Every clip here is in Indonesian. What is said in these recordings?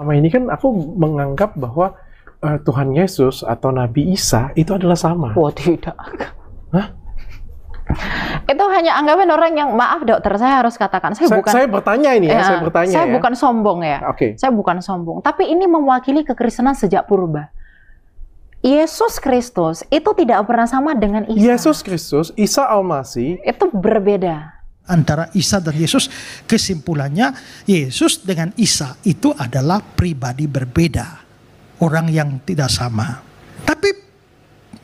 Selama ini kan aku menganggap bahwa uh, Tuhan Yesus atau Nabi Isa itu adalah sama. oh, tidak. Hah? itu hanya anggapan orang yang maaf dokter saya harus katakan saya, saya bukan saya bertanya ini ya, ya saya bertanya saya ya. bukan sombong ya okay. saya bukan sombong tapi ini mewakili kekristenan sejak purba Yesus Kristus itu tidak pernah sama dengan Isa Yesus Kristus Isa Almasih itu berbeda antara Isa dan Yesus. Kesimpulannya, Yesus dengan Isa itu adalah pribadi berbeda, orang yang tidak sama. Tapi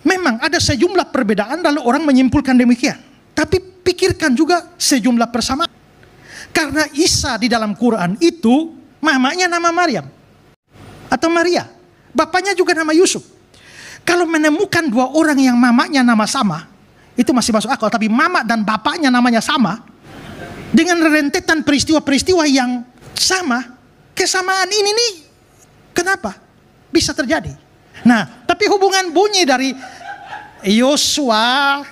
memang ada sejumlah perbedaan, lalu orang menyimpulkan demikian. Tapi pikirkan juga sejumlah persamaan. Karena Isa di dalam Quran itu mamanya nama Maryam atau Maria, bapaknya juga nama Yusuf. Kalau menemukan dua orang yang mamanya nama sama, itu masih masuk akal. Tapi mama dan bapaknya namanya sama, dengan rentetan peristiwa-peristiwa yang sama, kesamaan ini nih, kenapa bisa terjadi? Nah, tapi hubungan bunyi dari Yosua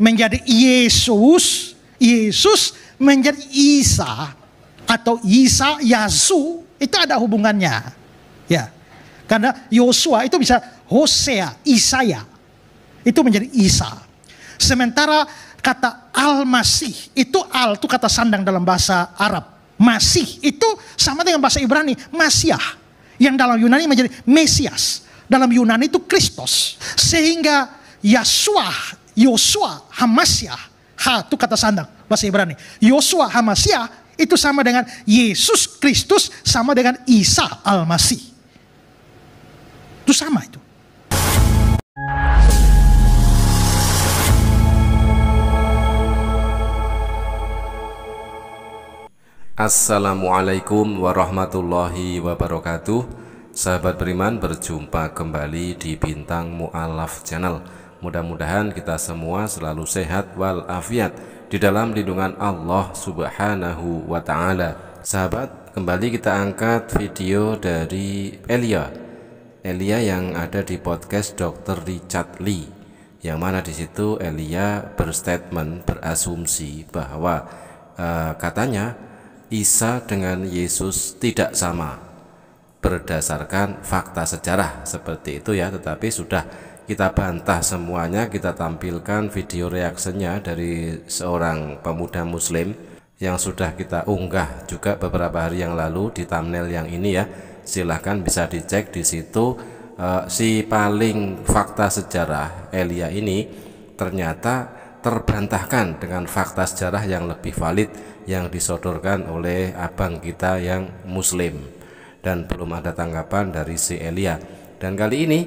menjadi Yesus, Yesus menjadi Isa atau Isa Yasu itu ada hubungannya. Ya. Karena Yosua itu bisa Hosea, Isaya. Itu menjadi Isa. Sementara kata Al-Masih, itu Al itu kata sandang dalam bahasa Arab. Masih itu sama dengan bahasa Ibrani, Masiah. Yang dalam Yunani menjadi Mesias. Dalam Yunani itu Kristus. Sehingga Yosua, Yosua, Hamasiah. Ha itu kata sandang bahasa Ibrani. Yosua Hamasiah itu sama dengan Yesus Kristus sama dengan Isa Al-Masih. Itu sama itu. Assalamualaikum warahmatullahi wabarakatuh Sahabat beriman berjumpa kembali di Bintang Mu'alaf Channel Mudah-mudahan kita semua selalu sehat walafiat Di dalam lindungan Allah subhanahu wa ta'ala Sahabat kembali kita angkat video dari Elia Elia yang ada di podcast Dr. Richard Lee Yang mana disitu Elia berstatement berasumsi bahwa uh, katanya Isa dengan Yesus tidak sama berdasarkan fakta sejarah seperti itu ya tetapi sudah kita bantah semuanya kita tampilkan video reaksinya dari seorang pemuda muslim yang sudah kita unggah juga beberapa hari yang lalu di thumbnail yang ini ya silahkan bisa dicek di situ eh, si paling fakta sejarah Elia ini ternyata terbantahkan dengan fakta sejarah yang lebih valid yang disodorkan oleh abang kita yang muslim dan belum ada tanggapan dari si Elia dan kali ini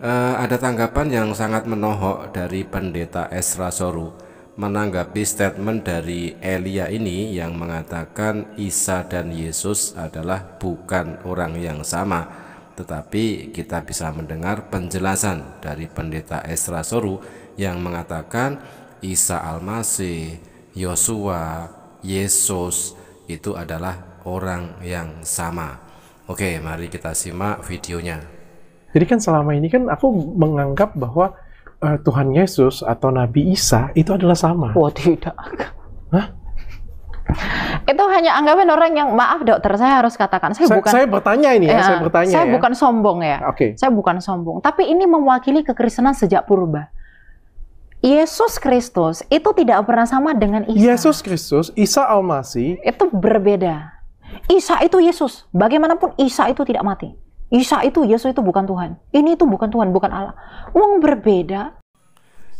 eh, ada tanggapan yang sangat menohok dari pendeta Esra Soru menanggapi statement dari Elia ini yang mengatakan Isa dan Yesus adalah bukan orang yang sama tetapi kita bisa mendengar penjelasan dari pendeta Esra Soru yang mengatakan Isa Al-Masih, Yosua, Yesus itu adalah orang yang sama. Oke, mari kita simak videonya. Jadi kan selama ini kan aku menganggap bahwa uh, Tuhan Yesus atau Nabi Isa itu adalah sama. Wah, oh, tidak. Hah? itu hanya anggapan orang yang maaf dokter saya harus katakan saya, saya bukan saya bertanya ini ya, ya saya bertanya saya ya. bukan sombong ya okay. saya bukan sombong tapi ini mewakili kekristenan sejak purba Yesus Kristus itu tidak pernah sama dengan Isa. Yesus Kristus, Isa Almasih itu berbeda. Isa itu Yesus. Bagaimanapun Isa itu tidak mati. Isa itu Yesus itu bukan Tuhan. Ini itu bukan Tuhan, bukan Allah. Uang berbeda.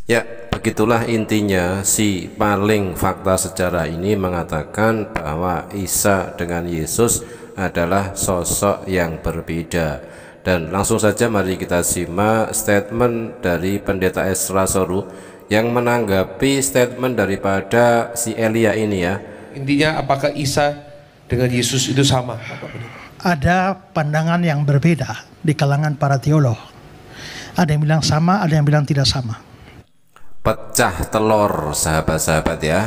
Ya, begitulah intinya si paling fakta sejarah ini mengatakan bahwa Isa dengan Yesus adalah sosok yang berbeda. Dan langsung saja mari kita simak statement dari Pendeta Esra Soru yang menanggapi statement daripada si Elia ini ya. Intinya apakah Isa dengan Yesus itu sama? Ada pandangan yang berbeda di kalangan para teolog. Ada yang bilang sama, ada yang bilang tidak sama. Pecah telur sahabat-sahabat ya.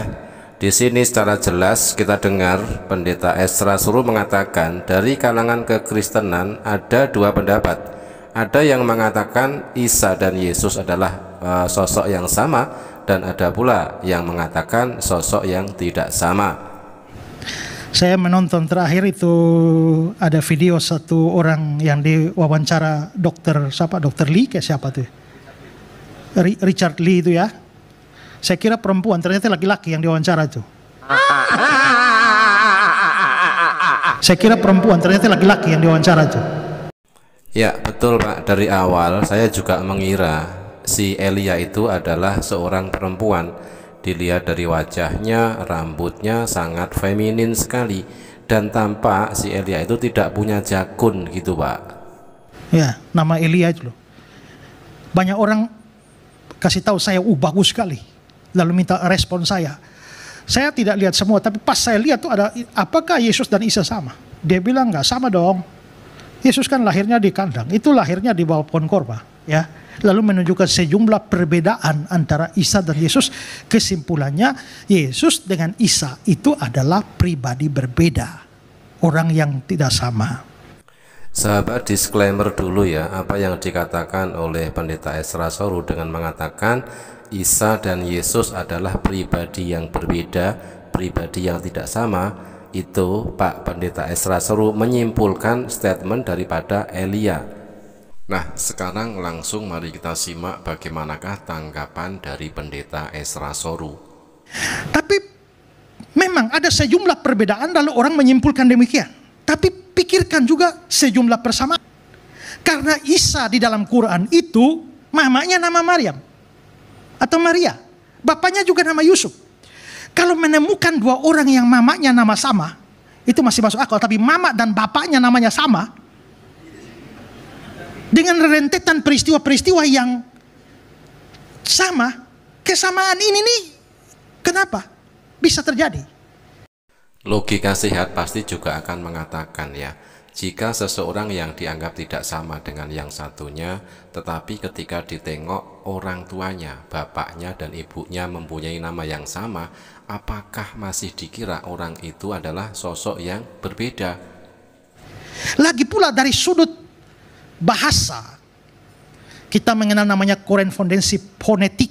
Di sini secara jelas kita dengar pendeta Esra suruh mengatakan dari kalangan kekristenan ada dua pendapat ada yang mengatakan Isa dan Yesus adalah e, sosok yang sama dan ada pula yang mengatakan sosok yang tidak sama. Saya menonton terakhir itu ada video satu orang yang diwawancara dokter siapa dokter Lee kayak siapa tuh Richard Lee itu ya. Saya kira perempuan ternyata laki-laki yang diwawancara tuh. Saya kira perempuan ternyata laki-laki yang diwawancara tuh. Ya, betul Pak. Dari awal saya juga mengira si Elia itu adalah seorang perempuan. Dilihat dari wajahnya, rambutnya sangat feminin sekali dan tampak si Elia itu tidak punya jakun gitu, Pak. Ya, nama Elia itu. loh. Banyak orang kasih tahu saya, "Uh, bagus sekali." Lalu minta respon saya. Saya tidak lihat semua, tapi pas saya lihat tuh ada apakah Yesus dan Isa sama? Dia bilang nggak sama dong Yesus kan lahirnya di kandang, itu lahirnya di bawah pohon korma, ya. Lalu menunjukkan sejumlah perbedaan antara Isa dan Yesus. Kesimpulannya, Yesus dengan Isa itu adalah pribadi berbeda, orang yang tidak sama. Sahabat disclaimer dulu ya apa yang dikatakan oleh pendeta Esra Soru dengan mengatakan Isa dan Yesus adalah pribadi yang berbeda, pribadi yang tidak sama itu Pak Pendeta Esra Seru menyimpulkan statement daripada Elia. Nah, sekarang langsung mari kita simak bagaimanakah tanggapan dari Pendeta Esra Soru. Tapi memang ada sejumlah perbedaan lalu orang menyimpulkan demikian. Tapi pikirkan juga sejumlah persamaan. Karena Isa di dalam Quran itu mamanya nama Maryam atau Maria, bapaknya juga nama Yusuf. Kalau menemukan dua orang yang mamanya nama sama, itu masih masuk akal. Tapi mama dan bapaknya namanya sama, dengan rentetan peristiwa-peristiwa yang sama, kesamaan ini nih, kenapa bisa terjadi? Logika sehat pasti juga akan mengatakan ya, jika seseorang yang dianggap tidak sama dengan yang satunya, tetapi ketika ditengok orang tuanya, bapaknya dan ibunya mempunyai nama yang sama, apakah masih dikira orang itu adalah sosok yang berbeda? Lagi pula dari sudut bahasa, kita mengenal namanya korespondensi fonetik,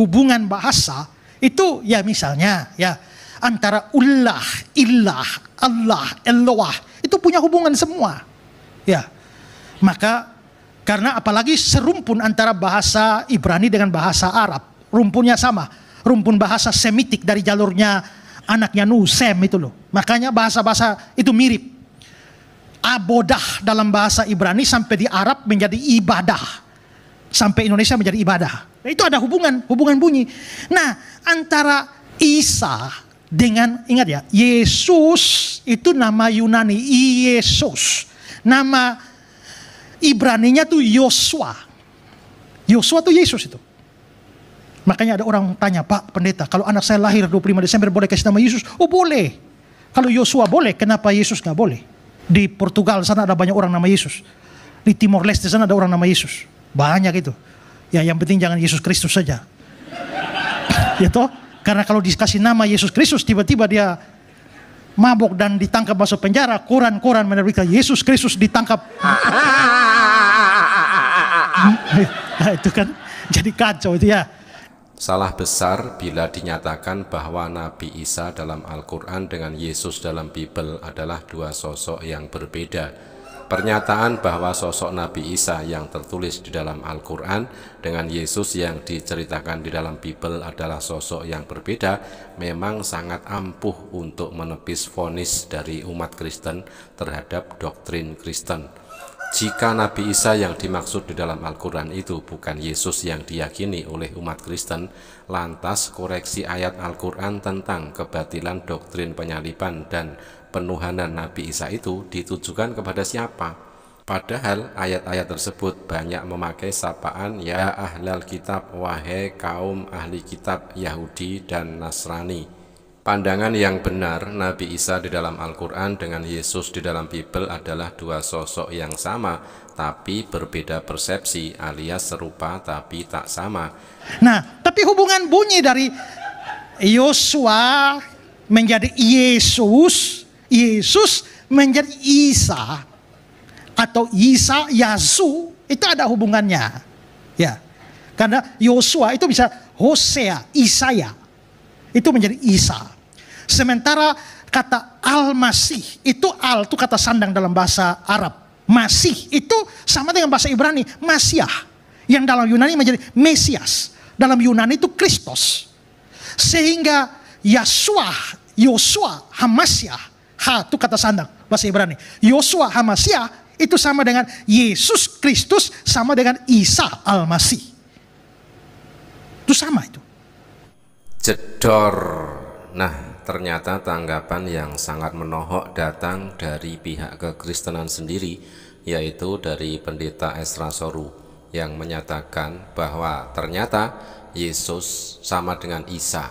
hubungan bahasa, itu ya misalnya ya antara ullah, illah, Allah, Eloah itu punya hubungan semua. Ya. Maka karena apalagi serumpun antara bahasa Ibrani dengan bahasa Arab, rumpunnya sama, rumpun bahasa Semitik dari jalurnya anaknya Nuh, Sem itu loh. Makanya bahasa-bahasa itu mirip. Abodah dalam bahasa Ibrani sampai di Arab menjadi ibadah. Sampai Indonesia menjadi ibadah. Nah, itu ada hubungan, hubungan bunyi. Nah, antara Isa dengan ingat ya, Yesus itu nama Yunani, Yesus. Nama Ibraninya tuh Yosua. Yosua tuh Yesus itu. Makanya ada orang tanya, Pak pendeta, kalau anak saya lahir 25 Desember boleh kasih nama Yesus? Oh boleh. Kalau Yosua boleh, kenapa Yesus gak boleh? Di Portugal sana ada banyak orang nama Yesus. Di Timor Leste sana ada orang nama Yesus. Banyak itu. Ya yang penting jangan Yesus Kristus saja. ya toh? Karena kalau dikasih nama Yesus Kristus, tiba-tiba dia mabok dan ditangkap masuk penjara, Quran Quran menerbitkan Yesus Kristus ditangkap. nah, itu kan jadi kacau itu ya. Salah besar bila dinyatakan bahwa Nabi Isa dalam Al-Quran dengan Yesus dalam Bible adalah dua sosok yang berbeda Pernyataan bahwa sosok Nabi Isa yang tertulis di dalam Al-Quran dengan Yesus yang diceritakan di dalam Bible adalah sosok yang berbeda memang sangat ampuh untuk menepis vonis dari umat Kristen terhadap doktrin Kristen. Jika Nabi Isa yang dimaksud di dalam Al-Quran itu bukan Yesus yang diyakini oleh umat Kristen, lantas koreksi ayat Al-Quran tentang kebatilan doktrin penyaliban dan penuhanan Nabi Isa itu ditujukan kepada siapa? Padahal ayat-ayat tersebut banyak memakai sapaan ya ahlal kitab wahai kaum ahli kitab Yahudi dan Nasrani. Pandangan yang benar Nabi Isa di dalam Al-Quran dengan Yesus di dalam Bible adalah dua sosok yang sama tapi berbeda persepsi alias serupa tapi tak sama. Nah, tapi hubungan bunyi dari Yosua menjadi Yesus Yesus menjadi Isa atau Isa Yasu itu ada hubungannya. Ya. Karena Yosua itu bisa Hosea, Isaya. Itu menjadi Isa. Sementara kata Al-Masih itu Al itu kata sandang dalam bahasa Arab. Masih itu sama dengan bahasa Ibrani, Masiah. Yang dalam Yunani menjadi Mesias. Dalam Yunani itu Kristus. Sehingga Yosua, Yosua, Hamasyah Ha itu kata sandang bahasa Ibrani. Yosua Hamasia itu sama dengan Yesus Kristus sama dengan Isa Almasih Itu sama itu. Jedor. Nah, ternyata tanggapan yang sangat menohok datang dari pihak kekristenan sendiri yaitu dari pendeta Esra Soru yang menyatakan bahwa ternyata Yesus sama dengan Isa,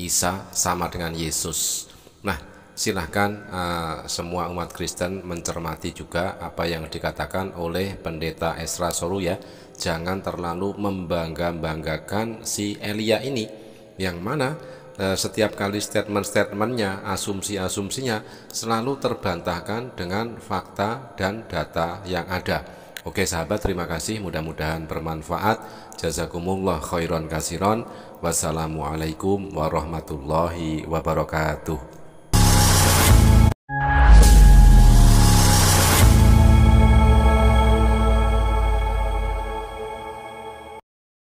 Isa sama dengan Yesus. Nah, silahkan uh, semua umat Kristen mencermati juga apa yang dikatakan oleh pendeta Esra Soru ya jangan terlalu membangga-banggakan si Elia ini yang mana eh, setiap kali statement-statementnya asumsi-asumsinya selalu terbantahkan dengan fakta dan data yang ada Oke sahabat terima kasih mudah-mudahan bermanfaat Jazakumullah khairan kasiron Wassalamualaikum warahmatullahi wabarakatuh